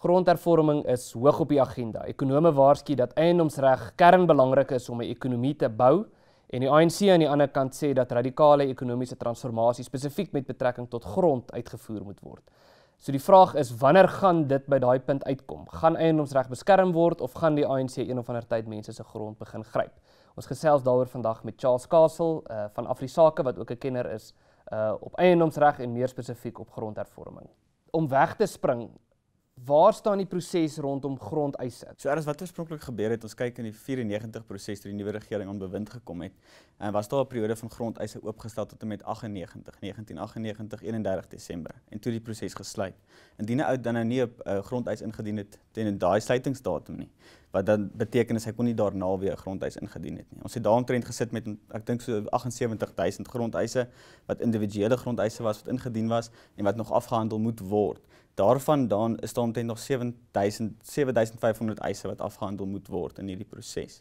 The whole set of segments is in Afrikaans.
Grondhervorming is hoog op die agenda. Ekonome waarsku dat eiendomsreg kernbelangrik is om 'n ekonomie te bou en die ANC aan die ander kant sê dat radikale ekonomiese transformasie spesifiek met betrekking tot grond uitgevoer moet word. So die vraag is wanneer gaan dit by daai punt uitkom? Gaan eiendomsreg beskerm word of gaan die ANC een of ander tyd mense se grond begin gryp? Ons gesels daaroor vandag met Charles Kasel uh, eh, van AfriSake wat ook 'n kenner is uh, op eiendomsreg en meer spesifiek op grondhervorming. Om weg te spring Waar staan die proses rondom grondeise? So eers wat oorspronklik gebeur het, ons kyk in die 94 proses toe die nuwe regering aan bewind gekom het, en eh, was daar 'n periode van grondeise oopgestel tot en met 98, 1998, 31 Desember en toe die proses gesluit. Indien 'n ou dan nou nie 'n eh, grondeis ingedien het teen daai sluitingsdatum nie, wat dan beteken is hy kon nie daarna weer 'n grondeis ingedien het nie. Ons het daaroontrent gesit met ek dink so 78000 grondeise wat individuele grondeise was wat ingedien was en wat nog afgehandel moet word. Daarvandaan is daar omtrent nog 7000 7500 eise wat afgehandel moet word in hierdie proses.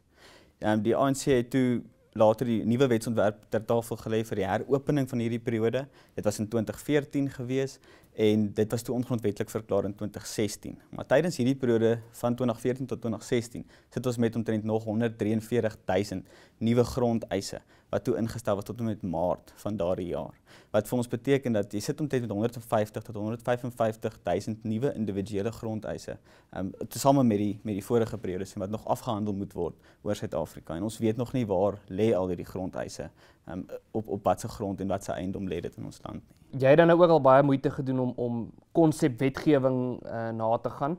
Ehm um, die ANC het toe later die nuwe wetsontwerp ter tafel gelê vir die heropening van hierdie periode. Dit was in 2014 gewees en dit was toe ongrondwetlik verklaar in 2016. Maar tydens hierdie periode van 2014 tot 2016 sit ons met omtrent nog 143000 nuwe grondeise wat toe ingestel word tot en met Maart van daardie jaar. Wat vir ons beteken dat jy sit omtrent met 150 tot 155000 nuwe individuele grondeise, ehm um, tesame met die met die vorige periodes wat nog afgehandel moet word oor Suid-Afrika. En ons weet nog nie waar lê al hierdie grondeise ehm um, op op watter grond en watter eiendom lê dit in ons land nie. Jy het dan nou ook al baie moeite gedoen om om konsep wetgewing uh, eh, na te gaan.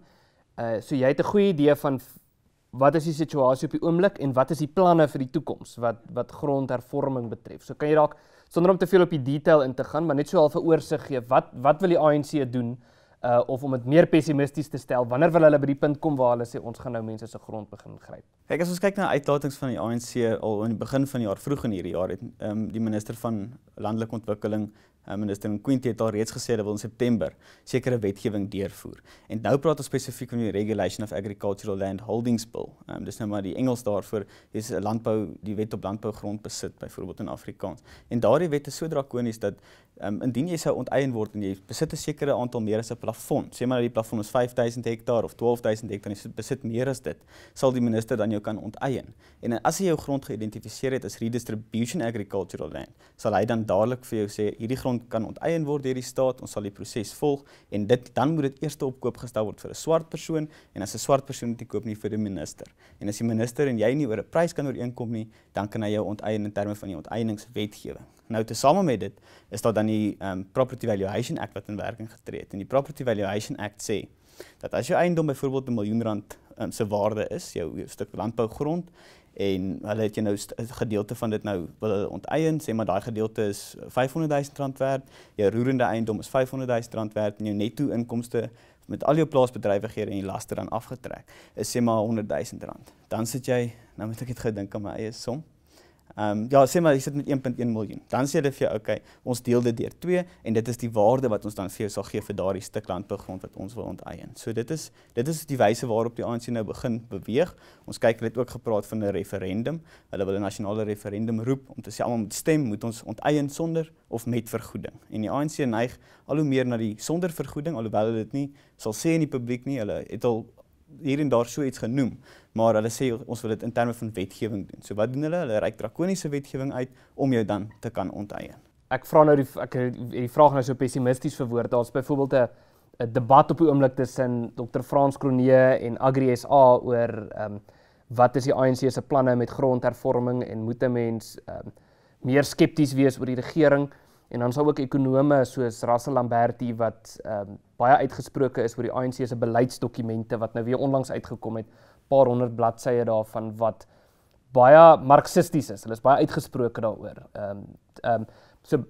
Uh so jy het 'n goeie idee van wat is die situasie op die oomblik en wat is die planne vir die toekoms wat wat grondhervorming betref. So kan jy dalk sonder om te veel op die detail in te gaan, maar net so half 'n oorsig gee. Wat wat wil die ANC doen? Uh, of om dit meer pessimisties te stel wanneer wil hulle by die punt kom waar hulle sê ons gaan nou mense se grond begin gryp. Kyk as ons kyk na uitlatings van die ANC al in die begin van die jaar vroeg in hierdie jaar het um, die minister van landelike ontwikkeling Um, ehm, minister Nkwinti het al reeds gesê dat wil in September sekere wetgewing deurvoer. En nou praat ons spesifiek van die Regulation of Agricultural Land Holdings Bill. Um, dis nou maar die Engels daarvoor. Dis 'n landbou die wet op landbougrond besit byvoorbeeld in Afrikaans. En daardie wet is so drakonies dat um, indien jy sou onteien word en jy besit 'n sekere aantal meer as 'n plafon, sê maar dat die plafon is 5000 hektaar of 12000 hektaar en jy besit meer as dit, sal die minister dan jou kan onteien. En as hy jou grond geïdentifiseer het as redistribution agricultural land, sal hy dan dadelik vir jou sê hierdie grond grond kan onteien word deur die staat, ons sal die proses volg en dit dan moet dit eers te opkoop gestel word vir 'n swart persoon en as 'n swart persoon dit koop nie vir die minister. En as die minister en jy nie oor 'n prys kan ooreenkom nie, dan kan hy jou onteien in terme van die onteieningswetgewing. Nou te same met dit is daar dan die um, Property Valuation Act wat in werking getree het. En die Property Valuation Act sê dat as jou eiendom byvoorbeeld 'n miljoen rand um, se waarde is, jou, jou stuk landbougrond en hulle het jy nou 'n eh, gedeelte van dit nou wil onteien sê maar daai gedeelte is R500 000 werd jou roerende eiendom is R500 000 werd en jou netto inkomste met al jou plaasbedrywighede en die laste dan afgetrek is sê maar R100 000 dan sit jy nou moet ek dit gedink aan my eie som Ehm um, ja, sê maar jy sit met 1.1 miljoen. Dan sê hulle vir jou, okay, ons deel dit deur 2 en dit is die waarde wat ons dan vir jou sal gee vir daardie stuk land per grond wat ons wil onteien. So dit is dit is die wyse waarop die ANC nou begin beweeg. Ons kyk hulle het ook gepraat van 'n referendum. Hulle wil 'n nasionale referendum roep om te sê almal moet stem, moet ons onteien sonder of met vergoeding. En die ANC neig al hoe meer na die sonder vergoeding alhoewel hulle dit nie sal sê in die publiek nie. Hulle het al hier en daar so iets genoem, maar hulle sê ons wil dit in terme van wetgewing doen. So wat doen hulle? Hulle reik drakoniese wetgewing uit om jou dan te kan onteien. Ek vra nou die ek het die vraag nou so pessimisties verwoord. Daar's byvoorbeeld 'n 'n debat op die oomblik tussen Dr. Frans Kronee en Agri SA oor ehm um, wat is die ANC se planne met grondhervorming en moet 'n mens ehm um, meer skepties wees oor die regering? En dan sou ook ekonome soos Russell Lamberti wat ehm um, baie uitgesproke is oor die ANC se beleidsdokumente wat nou weer onlangs uitgekom het, paar honderd bladsye daarvan wat baie marxisties is. Hulle is baie uitgesproke daaroor. Ehm um, ehm um, so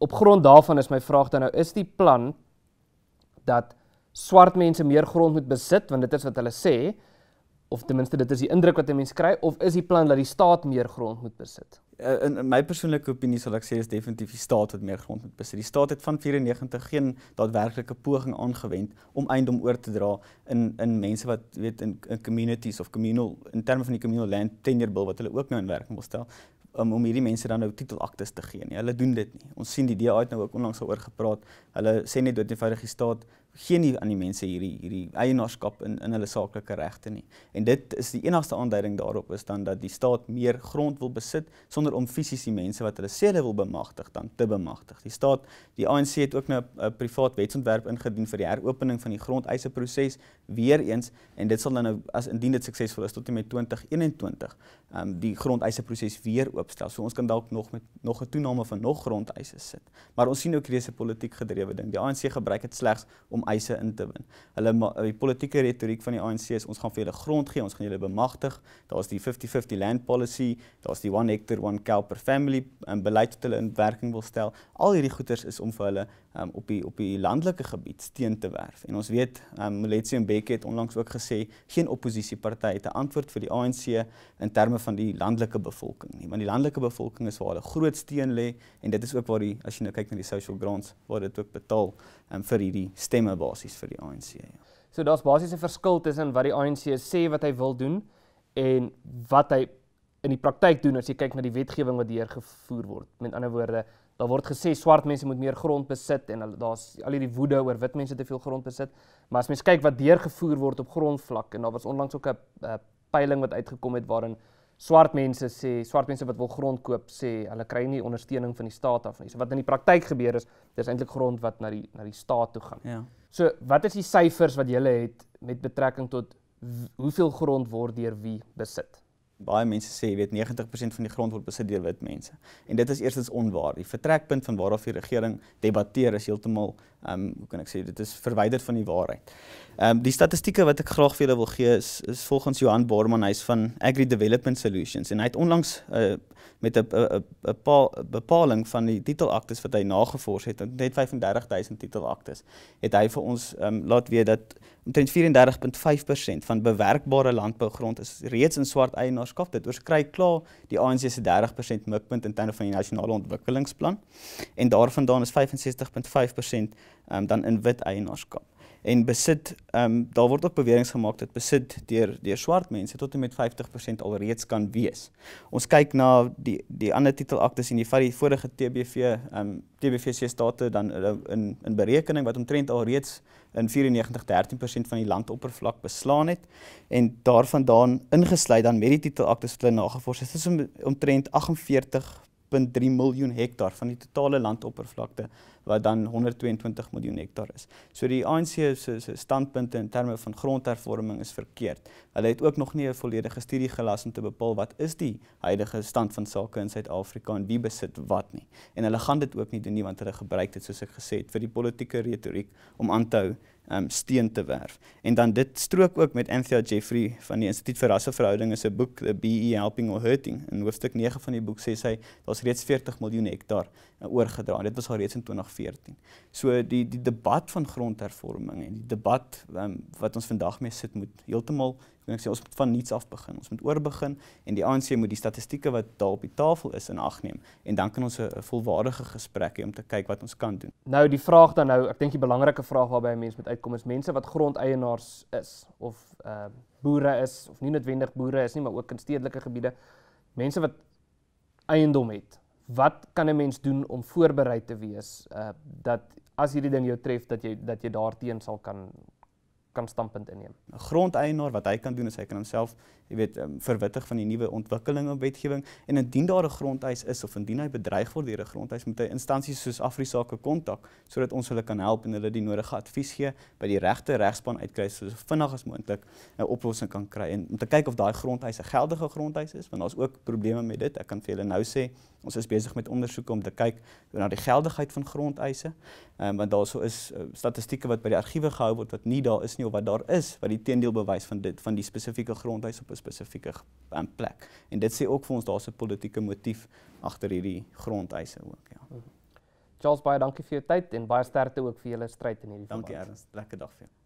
op grond daarvan is my vraag dan nou is die plan dat swart mense meer grond moet besit want dit is wat hulle sê of ten minste dit is die indruk wat mense kry of is die plan dat die staat meer grond moet besit? Eh, in, in my persoonlike opinie sal ek sê is definitief die staat wat meer grond moet besit. Die staat het van 94 geen daadwerklike poging aangewend om eiendom oor te dra in in mense wat weet in, in communities of communal in terme van die communal land tenure bill wat hulle ook nou in werking wil stel om um, om hierdie mense dan nou titelaktes te gee nie. Hulle doen dit nie. Ons sien die DA het nou ook onlangs daaroor gepraat. Hulle sê net doeteenvoudig die staat gee nie aan die mense hierdie hierdie eienaarskap in in hulle sakelike regte nie. En dit is die enigste aanduiding daarop is dan dat die staat meer grond wil besit sonder om fisies die mense wat hulle sê hulle wil bemagtig dan te bemagtig. Die staat, die ANC het ook nou 'n privaat wetsontwerp ingedien vir die heropening van die grondeiseproses weer eens en dit sal dan nou as indien dit suksesvol is tot en met 2021 um ehm, die grondeiseproses weer oopstel. So ons kan dalk nog met nog 'n toename van nog grondeise sit. Maar ons sien ook reuse politiek gedrewe ding. Die ANC gebruik dit slegs om om eise in te win. Hulle die politieke retoriek van die ANC is ons gaan vir julle grond gee, ons gaan julle bemagtig. Daar's die 50-50 land policy, daar's die one hectare one cow per family en um, beleid wat hulle in werking wil stel. Al hierdie goeders is om vir hulle um, op die op die landelike gebied steun te werf. En ons weet, um, Moletsi en Bekke het onlangs ook gesê geen oppositiepartyt het 'n antwoord vir die ANC in terme van die landelike bevolking nie, want die landelike bevolking is waar hulle groot steun lê en dit is ook waar die as jy nou kyk na die social grants waar dit ook betaal um, vir hierdie stemme basies vir die ANC. Ja. So daar's basies 'n verskil tussen wat die ANC sê wat hy wil doen en wat hy in die praktyk doen as jy kyk na die wetgewing wat hier gevoer word. Met ander woorde, Daar word gesê swart mense moet meer grond besit en daar's al hierdie woede oor wit mense te veel grond besit. Maar as mens kyk wat deurgevoer word op grondvlak en daar was onlangs ook 'n peiling wat uitgekom het waarin swart mense sê swart mense wat wil grond koop sê hulle kry nie ondersteuning van die staat af nie. So wat in die praktyk gebeur is, dis eintlik grond wat na die na die staat toe gaan. Ja. So wat is die syfers wat jy het met betrekking tot hoeveel grond word deur wie besit? baie mense sê, jy weet 90% van die grond word besit deur wit mense. En dit is eerstens onwaar. Die vertrekpunt van waarof die regering debatteer is heeltemal ehm um, hoe kan ek sê, dit is verwyder van die waarheid. Ehm um, die statistieke wat ek graag vir julle wil gee is is volgens Johan Borman hy's van Agri Development Solutions en hy het onlangs uh, met 'n 'n 'n bepaling van die titelaktes wat hy nagevors het, net 35000 titelaktes, het hy vir ons ehm um, laat weet dat omtrent 34.5% van bewerkbare landbougrond is reeds in swart eienaarskap. Dit oorskry klaar die ANC se 30% mikpunt in terme van die nasionale ontwikkelingsplan en daarvandaan is 65.5% um, ehm, dan in wit eienaarskap en besit ehm um, daar word ook beweringe gemaak dat besit deur deur swart mense tot en met 50% alreeds kan wees. Ons kyk na die die ander titelaktes en die van die vorige TBV ehm um, TBVC state dan eh, nou in in berekening wat omtrent alreeds in 94 13% van die landoppervlak beslaan het en daarvandaan ingesluit dan met die titelaktes wat hulle nagevors het is omtrent 1.3 miljoen hektaar van die totale landoppervlakte wat dan 122 miljoen hektaar is. So die ANC se se standpunte in terme van grondhervorming is verkeerd. Hulle het ook nog nie 'n volledige studie gelas om te bepaal wat is die huidige stand van sake in Suid-Afrika en wie besit wat nie. En hulle gaan dit ook nie doen nie want hulle gebruik dit soos ek gesê het vir die politieke retoriek om aan te hou um, steen te werf. En dan dit strook ook met Anthea Jeffrey van die Instituut vir Rasseverhoudinge se boek The BE Helping or Hurting. In hoofstuk 9 van die boek sê sy daar's reeds 40 miljoen hektaar uh, oorgedra. Dit was al reeds in 2014. So die die debat van grondhervorming en die debat um, wat ons vandag mee sit moet heeltemal Kom ek sê ons moet van niets af begin. Ons moet oorbegin en die ANC moet die statistieke wat daar op die tafel is in ag neem en dan kan ons 'n volwaardige gesprek hê om te kyk wat ons kan doen. Nou die vraag dan nou, ek dink die belangrike vraag waarby 'n mens moet uitkom is mense wat grondeienaars is of uh boere is of nie noodwendig boere is nie, maar ook in stedelike gebiede mense wat eiendom het. Wat kan 'n mens doen om voorbereid te wees uh dat as hierdie ding jou tref dat jy dat jy daarteenoor sal kan kan standpunt inneem. 'n Grondeienaar wat hy kan doen is hy kan homself, jy weet, um, verwittig van die nuwe ontwikkelinge en wetgewing en indien daar 'n grondeis is of indien hy bedreig word deur 'n grondeis, moet hy instansies soos Afrisake kontak sodat ons hulle kan help en hulle die nodige advies gee by die regte regspan uitkry so vinnig as moontlik 'n oplossing kan kry en om te kyk of daai grondeis 'n geldige grondeis is want daar's ook probleme met dit. Ek kan vir julle nou sê Ons is besig met ondersoeke om te kyk na die geldigheid van grondeise. Ehm um, want daarso is uh, statistieke wat by die argiewe gehou word wat nie daar is nie wat daar is wat die teendeel bewys van dit van die spesifieke grondhuis op 'n spesifieke um, plek. En dit sê ook vir ons daar's 'n politieke motief agter hierdie grondhuise ook, ja. Mhm. Charles baie dankie vir jou tyd en baie sterkte ook vir julle stryd in hierdie verband. Dankie, Ernst. Lekker dag vir jou.